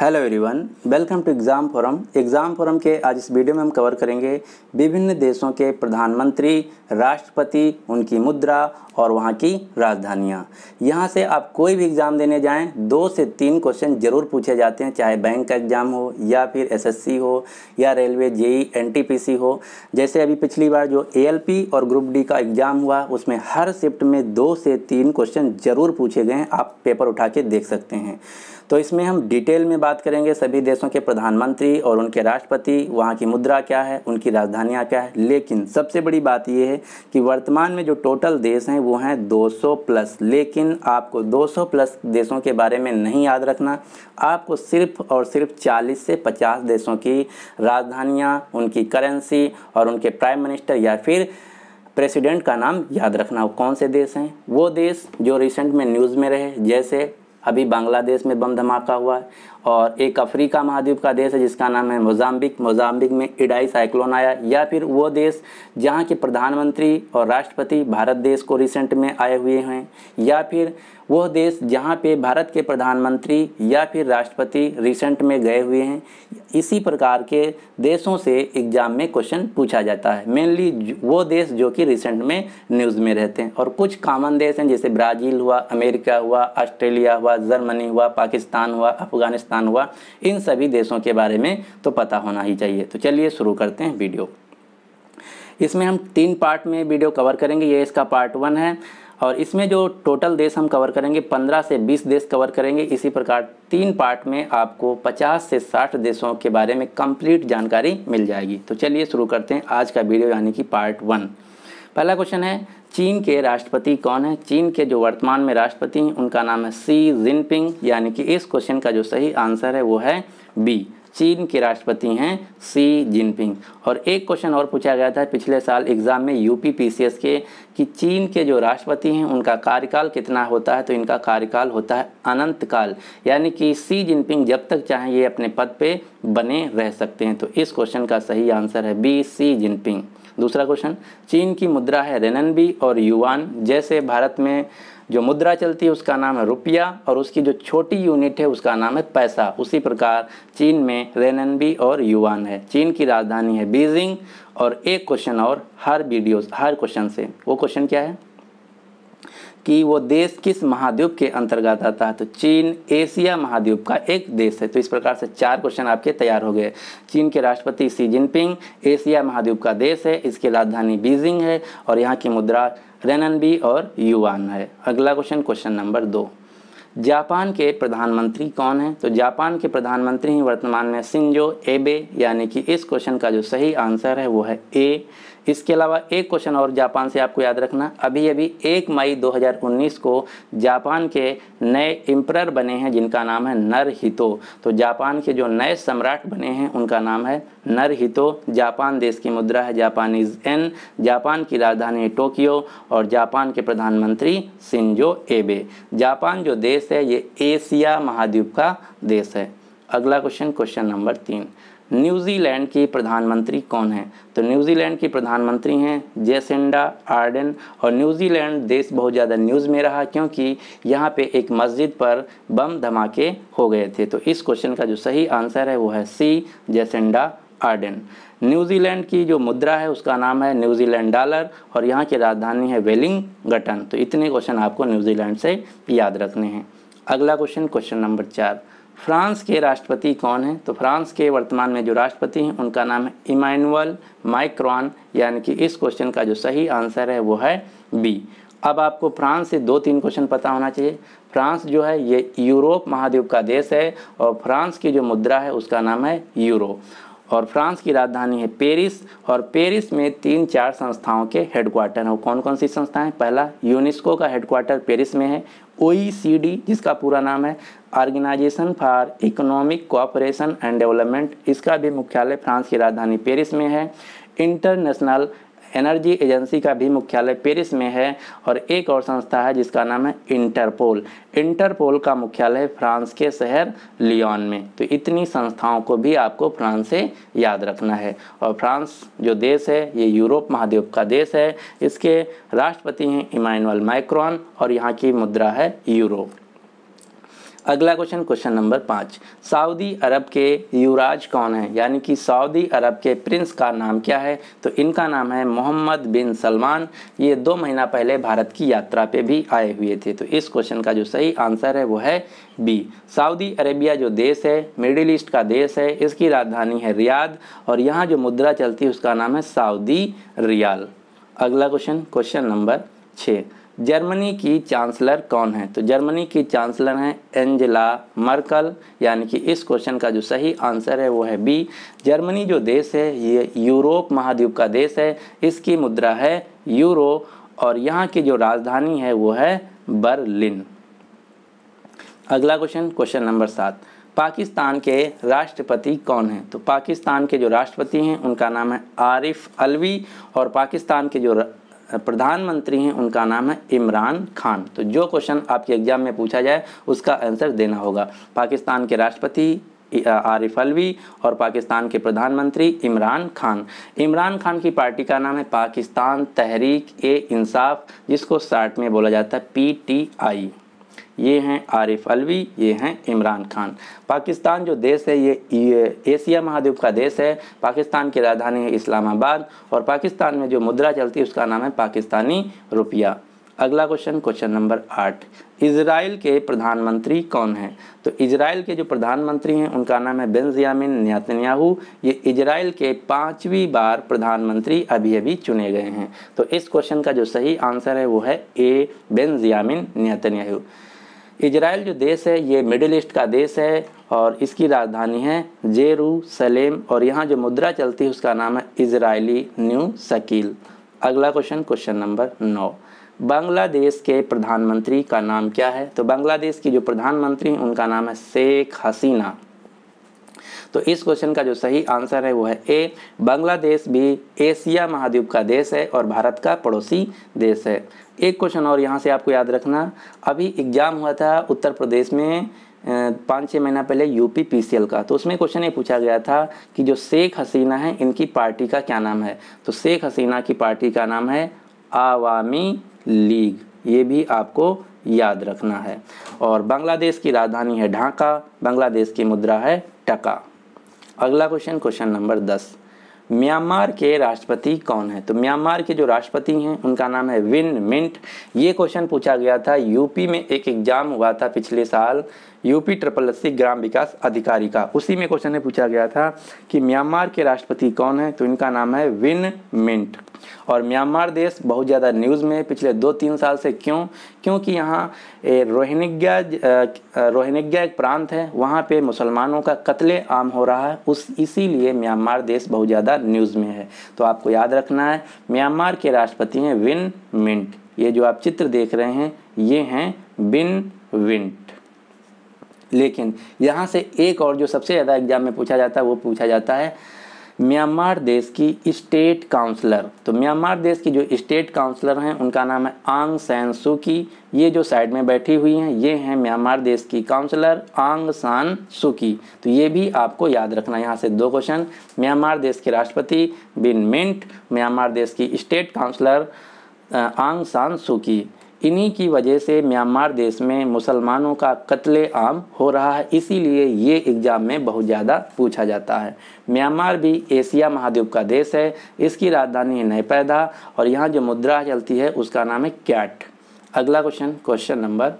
hello everyone welcome to exam forum exam forum के आज इस वीडियो में हम कवर करेंगे विभिन्न देशों के प्रधानमंत्री राष्ट्रपति उनकी मुद्रा और वहाँ की राजधानियाँ यहाँ से आप कोई भी एग्ज़ाम देने जाएं दो से तीन क्वेश्चन ज़रूर पूछे जाते हैं चाहे बैंक का एग्ज़ाम हो या फिर एसएससी हो या रेलवे जेई एनटीपीसी हो जैसे अभी पिछली बार जो ए और ग्रुप डी का एग्ज़ाम हुआ उसमें हर शिफ्ट में दो से तीन क्वेश्चन ज़रूर पूछे गए हैं आप पेपर उठा के देख सकते हैं तो इसमें हम डिटेल में बात करेंगे सभी देशों के प्रधानमंत्री और उनके राष्ट्रपति वहाँ की मुद्रा क्या है उनकी राजधानियाँ क्या है लेकिन सबसे बड़ी बात यह है कि वर्तमान में जो टोटल देश हैं वो हैं 200 प्लस लेकिन आपको 200 प्लस देशों के बारे में नहीं याद रखना आपको सिर्फ और सिर्फ 40 से 50 देशों की राजधानियाँ उनकी करेंसी और उनके प्राइम मिनिस्टर या फिर प्रेसिडेंट का नाम याद रखना कौन से देश हैं वो देश जो रिसेंट में न्यूज़ में रहे जैसे अभी बांग्लादेश में बम धमाका हुआ है और एक अफ्रीका महाद्वीप का देश है जिसका नाम है मोजाम्बिक मोजाम्बिक में इडाई साइक्लोन आया या फिर वो देश जहाँ के प्रधानमंत्री और राष्ट्रपति भारत देश को रिसेंट में आए हुए हैं या फिर वह देश जहाँ पे भारत के प्रधानमंत्री या फिर राष्ट्रपति रिसेंट में गए हुए हैं इसी प्रकार के देशों से एग्ज़ाम में क्वेश्चन पूछा जाता है मेनली वो देश जो कि रिसेंट में न्यूज़ में रहते हैं और कुछ कामन देश हैं जैसे ब्राज़ील हुआ अमेरिका हुआ ऑस्ट्रेलिया हुआ जर्मनी हुआ पाकिस्तान हुआ अफगानिस्तान पाकिस्तान हुआ इन सभी देशों के बारे में तो पता होना ही चाहिए तो चलिए शुरू करते हैं वीडियो इसमें हम तीन पार्ट में वीडियो कवर करेंगे ये इसका पार्ट वन है और इसमें जो टोटल देश हम कवर करेंगे 15 से 20 देश कवर करेंगे इसी प्रकार तीन पार्ट में आपको 50 से 60 देशों के बारे में कंप्लीट जानकारी मिल जाएगी तो चलिए शुरू करते हैं आज का वीडियो यानी कि पार्ट वन पहला क्वेश्चन है चीन के राष्ट्रपति कौन है चीन के जो वर्तमान में राष्ट्रपति हैं उनका नाम है सी जिनपिंग यानी कि इस क्वेश्चन का जो सही आंसर है वो है बी चीन के राष्ट्रपति हैं सी जिनपिंग और एक क्वेश्चन और पूछा गया था पिछले साल एग्जाम में यूपी पीसीएस के कि चीन के जो राष्ट्रपति हैं उनका कार्यकाल कितना होता है तो इनका कार्यकाल होता है अनंत काल यानी कि सी जिनपिंग जब तक चाहें ये अपने पद पे बने रह सकते हैं तो इस क्वेश्चन का सही आंसर है बी सी जिनपिंग दूसरा क्वेश्चन चीन की मुद्रा है रेननबी और युवान जैसे भारत में जो मुद्रा चलती है उसका नाम है रुपया और उसकी जो छोटी यूनिट है उसका नाम है पैसा उसी प्रकार चीन में रेननबी और युवान है चीन की राजधानी है बीजिंग और एक क्वेश्चन और हर वीडियो हर क्वेश्चन से वो क्वेश्चन क्या है कि वो देश किस महाद्वीप के अंतर्गत आता है तो चीन एशिया महाद्वीप का एक देश है तो इस प्रकार से चार क्वेश्चन आपके तैयार हो गए चीन के राष्ट्रपति सी जिनपिंग एशिया महाद्वीप का देश है इसकी राजधानी बीजिंग है और यहाँ की मुद्रा रेननबी और युवान है अगला क्वेश्चन क्वेश्चन नंबर दो जापान के प्रधानमंत्री कौन हैं तो जापान के प्रधानमंत्री हैं वर्तमान में सिंजो एबे यानी कि इस क्वेश्चन का जो सही आंसर है वो है ए इसके अलावा एक क्वेश्चन और जापान से आपको याद रखना अभी अभी एक मई 2019 को जापान के नए इम्प्रर बने हैं जिनका नाम है नरहितो तो जापान के जो नए सम्राट बने हैं उनका नाम है नरहितो जापान देश की मुद्रा है जापानीज एन जापान की राजधानी टोक्यो और जापान के प्रधानमंत्री सिंजो एबे जापान जो देश है ये एशिया महाद्वीप का देश है अगला क्वेश्चन क्वेश्चन नंबर तीन न्यूजीलैंड की प्रधानमंत्री कौन है तो न्यूजीलैंड की प्रधानमंत्री हैं जेसेंडा आर्डन और न्यूजीलैंड देश बहुत ज़्यादा न्यूज़ में रहा क्योंकि यहाँ पे एक मस्जिद पर बम धमाके हो गए थे तो इस क्वेश्चन का जो सही आंसर है वो है सी जेसेंडा आर्डन न्यूजीलैंड की जो मुद्रा है उसका नाम है न्यूजीलैंड डॉलर और यहाँ की राजधानी है वेलिंग तो इतने क्वेश्चन आपको न्यूजीलैंड से याद रखने हैं अगला क्वेश्चन क्वेश्चन नंबर चार फ्रांस के राष्ट्रपति कौन हैं तो फ्रांस के वर्तमान में जो राष्ट्रपति हैं उनका नाम है इमानुअल माइक्रॉन यानी कि इस क्वेश्चन का जो सही आंसर है वो है बी अब आपको फ्रांस से दो तीन क्वेश्चन पता होना चाहिए फ्रांस जो है ये यूरोप महाद्वीप का देश है और फ्रांस की जो मुद्रा है उसका नाम है यूरो और फ्रांस की राजधानी है पेरिस और पेरिस में तीन चार संस्थाओं के हेडक्वार्टर हैं कौन कौन सी संस्थाएं पहला यूनेस्को का हेडक्वार्टर पेरिस में है ओ जिसका पूरा नाम है Organisation for Economic Cooperation and Development इसका भी मुख्यालय फ्रांस की राजधानी पेरिस में है इंटरनेशनल एनर्जी एजेंसी का भी मुख्यालय पेरिस में है और एक और संस्था है जिसका नाम है इंटरपोल इंटरपोल का मुख्यालय फ्रांस के शहर लियोन में तो इतनी संस्थाओं को भी आपको फ्रांस से याद रखना है और फ्रांस जो देश है ये यूरोप महाद्वीप का देश है इसके राष्ट्रपति हैं इमानुअल माइक्रोन और यहाँ की मुद्रा है यूरोप अगला क्वेश्चन क्वेश्चन नंबर पाँच सऊदी अरब के युवराज कौन है यानी कि सऊदी अरब के प्रिंस का नाम क्या है तो इनका नाम है मोहम्मद बिन सलमान ये दो महीना पहले भारत की यात्रा पे भी आए हुए थे तो इस क्वेश्चन का जो सही आंसर है वो है बी सऊदी अरेबिया जो देश है मिडिल ईस्ट का देश है इसकी राजधानी है रियाद और यहाँ जो मुद्रा चलती है उसका नाम है सऊदी रियाल अगला क्वेश्चन क्वेश्चन नंबर छः जर्मनी की चांसलर कौन है तो जर्मनी की चांसलर हैं एंजेला मर्कल यानी कि इस क्वेश्चन का जो सही आंसर है वो है बी जर्मनी जो देश है ये यूरोप महाद्वीप का देश है इसकी मुद्रा है यूरो और यहाँ की जो राजधानी है वो है बर्लिन अगला क्वेश्चन क्वेश्चन नंबर सात पाकिस्तान के राष्ट्रपति कौन हैं तो पाकिस्तान के जो राष्ट्रपति हैं उनका नाम है आरिफ अलवी और पाकिस्तान के जो प्रधानमंत्री हैं उनका नाम है इमरान खान तो जो क्वेश्चन आपके एग्जाम में पूछा जाए उसका आंसर देना होगा पाकिस्तान के राष्ट्रपति आरिफ अलवी और पाकिस्तान के प्रधानमंत्री इमरान खान इमरान खान की पार्टी का नाम है पाकिस्तान तहरीक ए इंसाफ जिसको शार्ट में बोला जाता है आई ये हैं आरिफ अलवी ये हैं इमरान खान पाकिस्तान जो देश है ये, एशिया महाद्वीप का देश है पाकिस्तान की राजधानी है इस्लामाबाद और पाकिस्तान में जो मुद्रा चलती है उसका नाम है पाकिस्तानी रुपया अगला क्वेश्चन क्वेश्चन नंबर आठ इसराइल के प्रधानमंत्री कौन हैं तो इसराइल के जो प्रधानमंत्री हैं उनका नाम है बेंजियामिन न्यातन्याहू ये इसराइल के पांचवी बार प्रधानमंत्री अभी अभी चुने गए हैं तो इस क्वेश्चन का जो सही आंसर है वो है ए बेंजियामिन न्यातन्याहू इजराइल जो देश है ये मिडिल ईस्ट का देश है और इसकी राजधानी है जेरू सलेम और यहाँ जो मुद्रा चलती है उसका नाम है इजरायली न्यू शकील अगला क्वेश्चन क्वेश्चन नंबर नौ बांग्लादेश के प्रधानमंत्री का नाम क्या है तो बांग्लादेश की जो प्रधानमंत्री हैं उनका नाम है शेख हसीना तो इस क्वेश्चन का जो सही आंसर है वो है ए बांग्लादेश भी एशिया महाद्वीप का देश है और भारत का पड़ोसी देश है एक क्वेश्चन और यहाँ से आपको याद रखना अभी एग्ज़ाम हुआ था उत्तर प्रदेश में पाँच छः महीना पहले यूपी पीसीएल का तो उसमें क्वेश्चन ये पूछा गया था कि जो शेख हसीना है इनकी पार्टी का क्या नाम है तो शेख हसीना की पार्टी का नाम है आवामी लीग ये भी आपको याद रखना है और बांग्लादेश की राजधानी है ढाका बांग्लादेश की मुद्रा है टका अगला क्वेश्चन क्वेश्चन नंबर दस म्यांमार के राष्ट्रपति कौन है तो म्यांमार के जो राष्ट्रपति हैं उनका नाम है विन मिंट ये क्वेश्चन पूछा गया था यूपी में एक एग्जाम हुआ था पिछले साल यूपी ट्रिपल एस ग्राम विकास अधिकारी का उसी में क्वेश्चन पूछा गया था कि म्यांमार के राष्ट्रपति कौन है तो इनका नाम है विन मिंट और म्यांमार देश बहुत ज़्यादा न्यूज़ में पिछले दो तीन साल से क्यों क्योंकि यहाँ रोहिंग्या रोहिंग्या एक प्रांत है वहाँ पे मुसलमानों का कत्ले आम हो रहा है उस इसीलिए म्यांमार देश बहुत ज़्यादा न्यूज़ में है तो आपको याद रखना है म्यांमार के राष्ट्रपति हैं विन मिंट ये जो आप चित्र देख रहे हैं ये हैं बिन विंट लेकिन यहाँ से एक और जो सबसे ज़्यादा एग्जाम में पूछा जाता है वो पूछा जाता है म्यांमार देश की स्टेट काउंसलर तो म्यांमार देश की जो स्टेट काउंसलर हैं उनका नाम है आंग सैन सू की ये जो साइड में बैठी हुई हैं ये हैं म्यांमार देश की काउंसलर आंग सान सू की तो ये भी आपको याद रखना यहाँ से दो क्वेश्चन म्यांमार देश के राष्ट्रपति बिन मिंट म्यांमार देश की स्टेट काउंसलर आंग सान सू की इन्हीं की वजह से म्यांमार देश में मुसलमानों का कत्ले आम हो रहा है इसीलिए ये एग्ज़ाम में बहुत ज़्यादा पूछा जाता है म्यांमार भी एशिया महाद्वीप का देश है इसकी राजधानी है नयपैदा और यहाँ जो मुद्रा चलती है उसका नाम है कैट अगला क्वेश्चन क्वेश्चन नंबर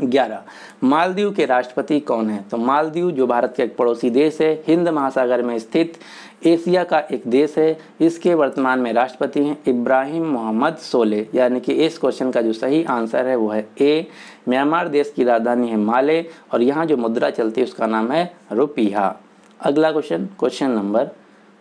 ग्यारह मालदीव के राष्ट्रपति कौन है तो मालदीव जो भारत का एक पड़ोसी देश है हिंद महासागर में स्थित एशिया का एक देश है इसके वर्तमान में राष्ट्रपति हैं इब्राहिम मोहम्मद सोले यानी कि इस क्वेश्चन का जो सही आंसर है वो है ए म्यांमार देश की राजधानी है माले और यहाँ जो मुद्रा चलती है उसका नाम है रुपया अगला क्वेश्चन क्वेश्चन नंबर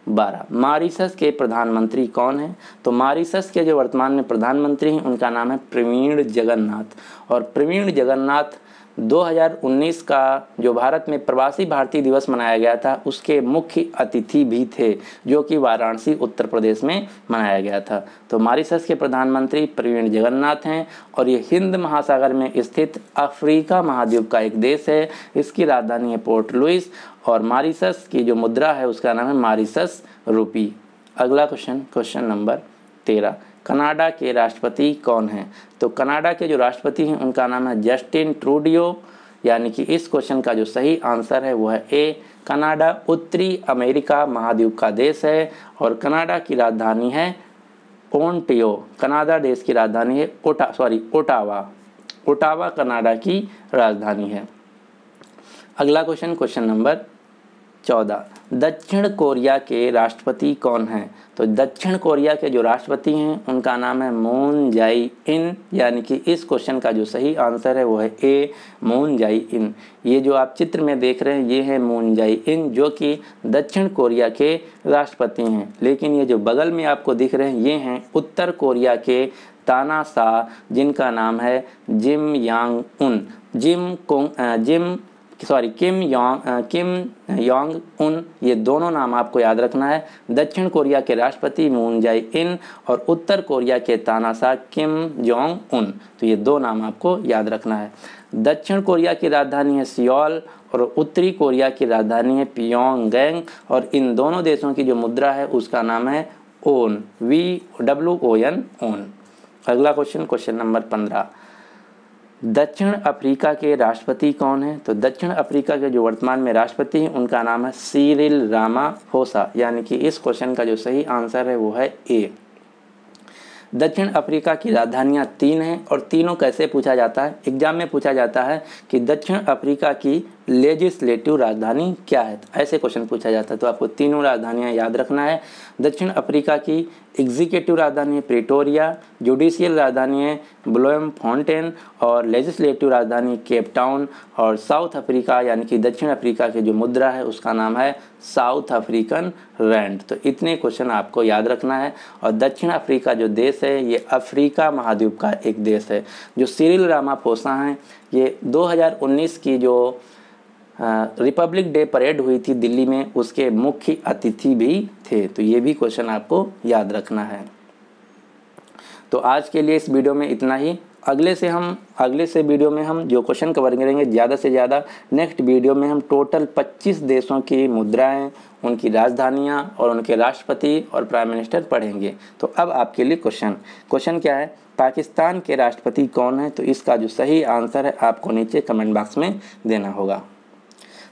बारह मारिसस के प्रधानमंत्री कौन है तो मारिसस के जो वर्तमान में प्रधानमंत्री हैं उनका नाम है प्रवीण जगन्नाथ और प्रवीण जगन्नाथ 2019 का जो भारत में प्रवासी भारतीय दिवस मनाया गया था उसके मुख्य अतिथि भी थे जो कि वाराणसी उत्तर प्रदेश में मनाया गया था तो मारिसस के प्रधानमंत्री प्रवीण जगन्नाथ हैं और ये हिंद महासागर में स्थित अफ्रीका महाद्वीप का एक देश है इसकी राजधानी है पोर्ट लुइस और मारिसस की जो मुद्रा है उसका नाम है मॉरिशस रूपी अगला क्वेश्चन क्वेश्चन नंबर तेरह कनाडा के राष्ट्रपति कौन हैं तो कनाडा के जो राष्ट्रपति हैं उनका नाम है जस्टिन ट्रूडियो यानी कि इस क्वेश्चन का जो सही आंसर है वो है ए कनाडा उत्तरी अमेरिका महाद्वीप का देश है और कनाडा की राजधानी है ओंटियो कनाडा देश की राजधानी है ओटा सॉरी ओटावा ओटावा कनाडा की राजधानी है अगला क्वेश्चन क्वेश्चन नंबर चौदह दक्षिण कोरिया के राष्ट्रपति कौन हैं तो दक्षिण कोरिया के जो राष्ट्रपति हैं उनका नाम है मून जाई इन यानी कि इस क्वेश्चन का जो सही आंसर है वो है ए मून जाई इन ये जो आप चित्र में देख रहे हैं ये है मून जाई इन जो कि दक्षिण कोरिया के राष्ट्रपति हैं लेकिन ये जो बगल में आपको दिख रहे हैं ये हैं उत्तर कोरिया के ताना सा जिनका नाम है Jim Yang Un Jim Kong Jim sorry Kim Yong Kim Yong Un ये दोनों नाम आपको याद रखना है दक्षिण कोरिया के राष्ट्रपति मून जाई इन और उत्तर कोरिया के तानाशाह किम जोंग उन तो ये दो नाम आपको याद रखना है दक्षिण कोरिया की राजधानी है सियोल और उत्तरी कोरिया की राजधानी है पियोंगयांग और इन दोनों देशों की जो मुद्रा है उसका नाम है won V W O N won अगला क्वेश्चन क्वेश्चन नंबर पंद्रह दक्षिण अफ्रीका के राष्ट्रपति कौन हैं तो दक्षिण अफ्रीका के जो वर्तमान में राष्ट्रपति हैं उनका नाम है सीरिल रामा फोसा यानी कि इस क्वेश्चन का जो सही आंसर है वो है ए दक्षिण अफ्रीका की राजधानियाँ तीन हैं और तीनों कैसे पूछा जाता है एग्जाम में पूछा जाता है कि दक्षिण अफ्रीका की लेजिस्लेटिव राजधानी क्या है तो ऐसे क्वेश्चन पूछा जाता है तो आपको तीनों राजधानियाँ याद रखना है दक्षिण अफ्रीका की एग्जीक्यूटिव राजधानी है प्रिटोरिया जुडिशियल राजधानी है ब्लोएम फाउंटेन और लेजिस्लेटिव राजधानी केप टाउन और साउथ अफ्रीका यानी कि दक्षिण अफ्रीका की जो मुद्रा है उसका नाम है साउथ अफ्रीकन रैंड तो इतने क्वेश्चन आपको याद रखना है और दक्षिण अफ्रीका जो देश है ये अफ्रीका महाद्वीप का एक देश है जो सीरिल रामापोसा हैं ये दो की जो रिपब्लिक डे परेड हुई थी दिल्ली में उसके मुख्य अतिथि भी थे तो ये भी क्वेश्चन आपको याद रखना है तो आज के लिए इस वीडियो में इतना ही अगले से हम अगले से वीडियो में हम जो क्वेश्चन कवर करेंगे ज़्यादा से ज़्यादा नेक्स्ट वीडियो में हम टोटल 25 देशों की मुद्राएं उनकी राजधानियां और उनके राष्ट्रपति और प्राइम मिनिस्टर पढ़ेंगे तो अब आपके लिए क्वेश्चन क्वेश्चन क्या है पाकिस्तान के राष्ट्रपति कौन है तो इसका जो सही आंसर है आपको नीचे कमेंट बॉक्स में देना होगा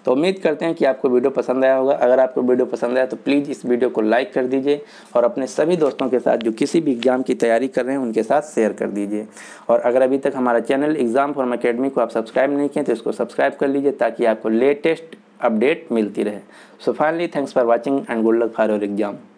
तो उम्मीद करते हैं कि आपको वीडियो पसंद आया होगा अगर आपको वीडियो पसंद आया तो प्लीज़ इस वीडियो को लाइक कर दीजिए और अपने सभी दोस्तों के साथ जो किसी भी एग्ज़ाम की तैयारी कर रहे हैं उनके साथ शेयर कर दीजिए और अगर अभी तक हमारा चैनल एग्ज़ाम फॉर्म अकेडमी को आप सब्सक्राइब नहीं किए तो इसको सब्सक्राइब कर लीजिए ताकि आपको लेटेस्ट अपडेट मिलती रहे so finally thanks for watching and good luck for your exam